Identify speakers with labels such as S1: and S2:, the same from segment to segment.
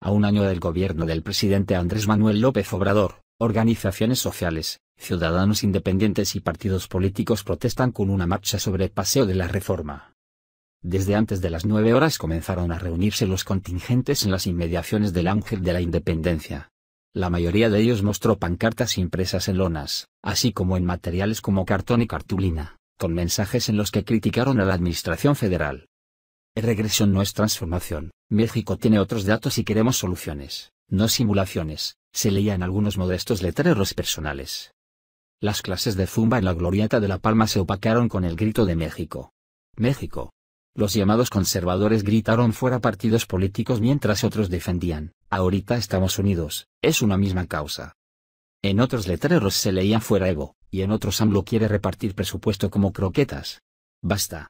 S1: A un año del gobierno del presidente Andrés Manuel López Obrador, organizaciones sociales, ciudadanos independientes y partidos políticos protestan con una marcha sobre el paseo de la reforma. Desde antes de las nueve horas comenzaron a reunirse los contingentes en las inmediaciones del Ángel de la Independencia. La mayoría de ellos mostró pancartas impresas en lonas, así como en materiales como cartón y cartulina, con mensajes en los que criticaron a la Administración Federal. Regresión no es transformación. México tiene otros datos y queremos soluciones, no simulaciones, se leían algunos modestos letreros personales. Las clases de zumba en la glorieta de La Palma se opacaron con el grito de México. México. Los llamados conservadores gritaron fuera partidos políticos mientras otros defendían, ahorita estamos unidos, es una misma causa. En otros letreros se leía fuera ego y en otros AMLO quiere repartir presupuesto como croquetas. Basta.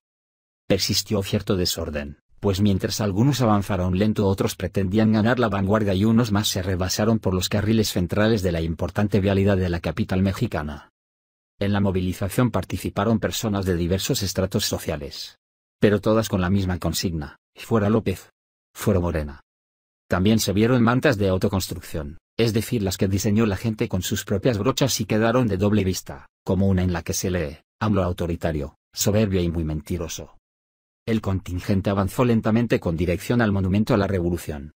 S1: Persistió cierto desorden pues mientras algunos avanzaron lento otros pretendían ganar la vanguardia y unos más se rebasaron por los carriles centrales de la importante vialidad de la capital mexicana. En la movilización participaron personas de diversos estratos sociales. Pero todas con la misma consigna, fuera López. Fuera Morena. También se vieron mantas de autoconstrucción, es decir, las que diseñó la gente con sus propias brochas y quedaron de doble vista, como una en la que se lee, AMLO autoritario, soberbio y muy mentiroso, el contingente avanzó lentamente con dirección al Monumento a la Revolución.